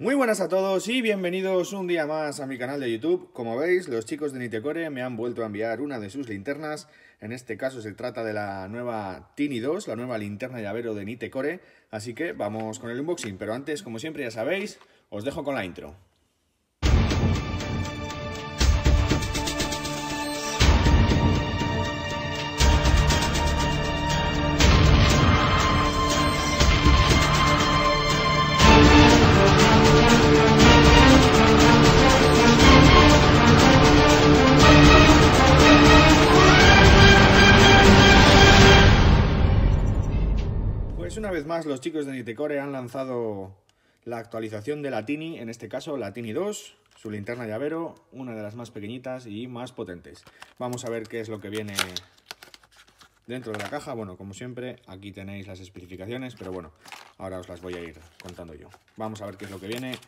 Muy buenas a todos y bienvenidos un día más a mi canal de YouTube. Como veis, los chicos de Nitecore me han vuelto a enviar una de sus linternas. En este caso se trata de la nueva Tini 2, la nueva linterna llavero de Nitecore. Así que vamos con el unboxing, pero antes, como siempre ya sabéis, os dejo con la intro. una vez más los chicos de Nitecore han lanzado la actualización de la Tini en este caso la Latini 2, su linterna llavero, una de las más pequeñitas y más potentes. Vamos a ver qué es lo que viene dentro de la caja. Bueno, como siempre, aquí tenéis las especificaciones, pero bueno, ahora os las voy a ir contando yo. Vamos a ver qué es lo que viene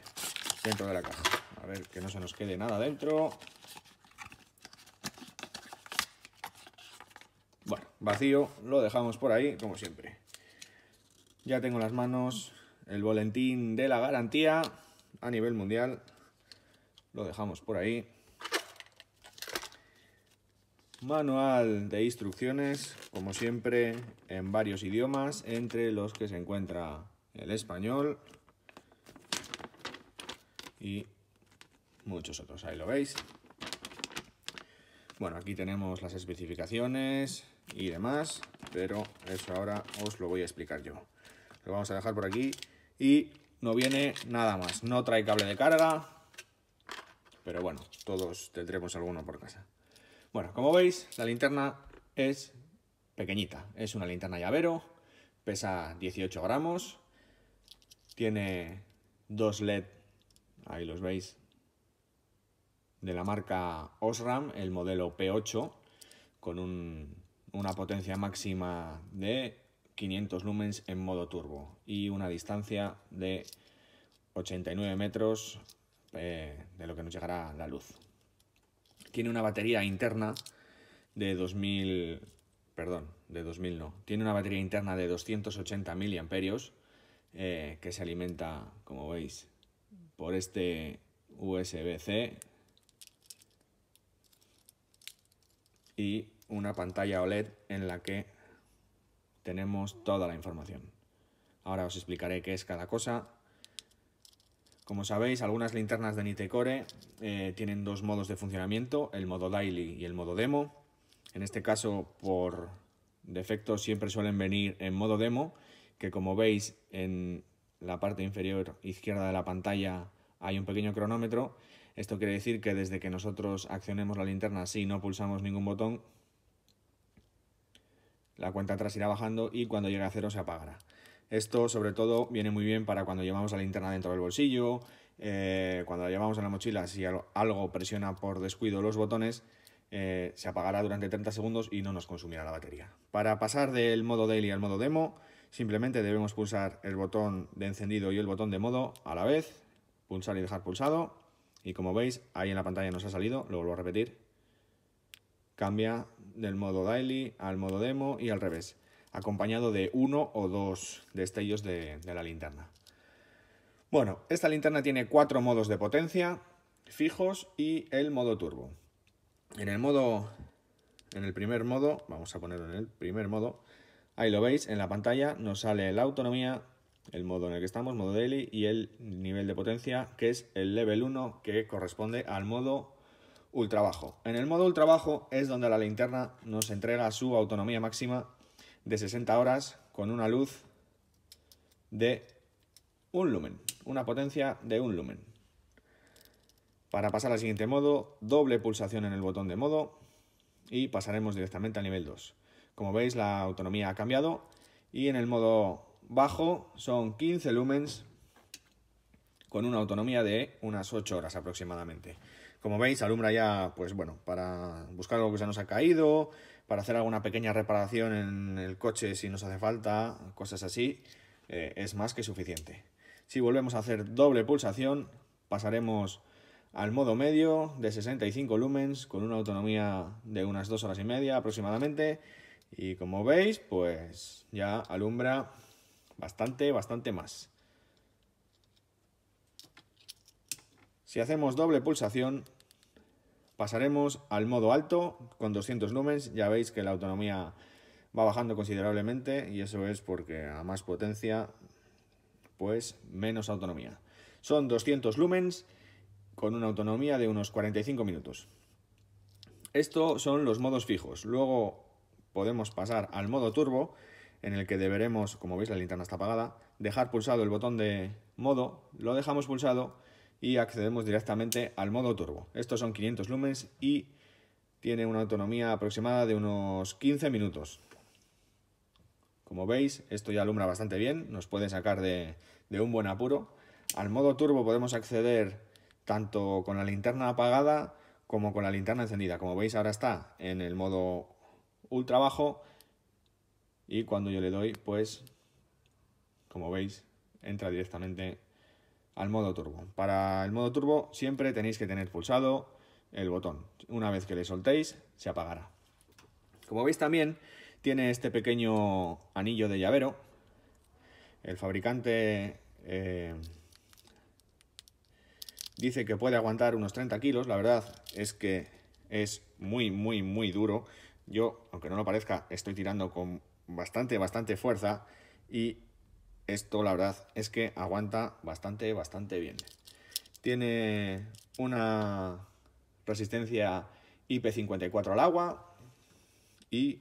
dentro de la caja. A ver que no se nos quede nada dentro. Bueno, vacío, lo dejamos por ahí, como siempre. Ya tengo en las manos el boletín de la garantía a nivel mundial. Lo dejamos por ahí. Manual de instrucciones, como siempre, en varios idiomas, entre los que se encuentra el español y muchos otros. Ahí lo veis. Bueno, aquí tenemos las especificaciones y demás, pero eso ahora os lo voy a explicar yo. Lo vamos a dejar por aquí. Y no viene nada más. No trae cable de carga. Pero bueno, todos tendremos alguno por casa. Bueno, como veis, la linterna es pequeñita. Es una linterna llavero. Pesa 18 gramos. Tiene dos LED. Ahí los veis. De la marca Osram, el modelo P8. Con una potencia máxima de 500 lumens en modo turbo y una distancia de 89 metros eh, de lo que nos llegará la luz. Tiene una batería interna de 2000, perdón, de 2000 no, tiene una batería interna de 280 miliamperios eh, que se alimenta, como veis, por este USB-C y una pantalla OLED en la que tenemos toda la información. Ahora os explicaré qué es cada cosa. Como sabéis, algunas linternas de Nitecore eh, tienen dos modos de funcionamiento, el modo daily y el modo demo. En este caso, por defecto, siempre suelen venir en modo demo, que como veis en la parte inferior izquierda de la pantalla hay un pequeño cronómetro. Esto quiere decir que desde que nosotros accionemos la linterna si no pulsamos ningún botón, la cuenta atrás irá bajando y cuando llegue a cero se apagará. Esto sobre todo viene muy bien para cuando llevamos la linterna dentro del bolsillo, eh, cuando la llevamos en la mochila, si algo presiona por descuido los botones, eh, se apagará durante 30 segundos y no nos consumirá la batería. Para pasar del modo daily al modo demo, simplemente debemos pulsar el botón de encendido y el botón de modo a la vez, pulsar y dejar pulsado, y como veis, ahí en la pantalla nos ha salido, lo vuelvo a repetir, Cambia del modo daily al modo demo y al revés, acompañado de uno o dos destellos de, la linterna. Bueno, esta linterna tiene cuatro modos de potencia fijos y el modo turbo. En el modo, en el primer modo, vamos a ponerlo en el primer modo, ahí lo veis, en la pantalla nos sale la autonomía, el modo en el que estamos, modo daily, y el nivel de potencia, que es el level 1, que corresponde al modo en el modo bajo es donde la linterna nos entrega su autonomía máxima de 60 horas con una luz de un lumen, una potencia de un lumen. Para pasar al siguiente modo, doble pulsación en el botón de modo y pasaremos directamente al nivel 2. Como veis, la autonomía ha cambiado y en el modo bajo son 15 lumens con una autonomía de unas 8 horas aproximadamente. Como veis, alumbra ya, pues bueno, para buscar algo que se nos ha caído, para hacer alguna pequeña reparación en el coche si nos hace falta, cosas así, eh, es más que suficiente. Si volvemos a hacer doble pulsación, pasaremos al modo medio de 65 lumens con una autonomía de unas 2 horas y media aproximadamente. Y como veis, pues ya alumbra bastante, bastante más. Si hacemos doble pulsación, pasaremos al modo alto con 200 lumens. Ya veis que la autonomía va bajando considerablemente y eso es porque a más potencia, pues menos autonomía. Son 200 lumens con una autonomía de unos 45 minutos. Estos son los modos fijos. Luego podemos pasar al modo turbo, en el que deberemos, como veis la linterna está apagada, dejar pulsado el botón de modo, lo dejamos pulsado y accedemos directamente al modo turbo. Estos son 500 lumens y tiene una autonomía aproximada de unos 15 minutos. Como veis, esto ya alumbra bastante bien, nos puede sacar de, de un buen apuro. Al modo turbo podemos acceder tanto con la linterna apagada como con la linterna encendida. Como veis, ahora está en el modo ultra bajo y cuando yo le doy, pues, como veis, entra directamente al modo turbo. Para el modo turbo siempre tenéis que tener pulsado el botón. Una vez que le soltéis, se apagará. Como veis también, tiene este pequeño anillo de llavero. El fabricante eh, dice que puede aguantar unos 30 kilos. La verdad es que es muy, muy, muy duro. Yo, aunque no lo parezca, estoy tirando con bastante, bastante fuerza y esto la verdad es que aguanta bastante, bastante bien. Tiene una resistencia IP54 al agua y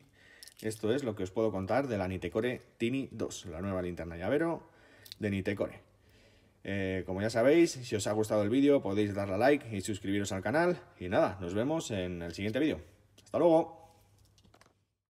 esto es lo que os puedo contar de la Nitecore Tini 2, la nueva linterna llavero de Nitecore. Eh, como ya sabéis, si os ha gustado el vídeo podéis darle a like y suscribiros al canal. Y nada, nos vemos en el siguiente vídeo. ¡Hasta luego!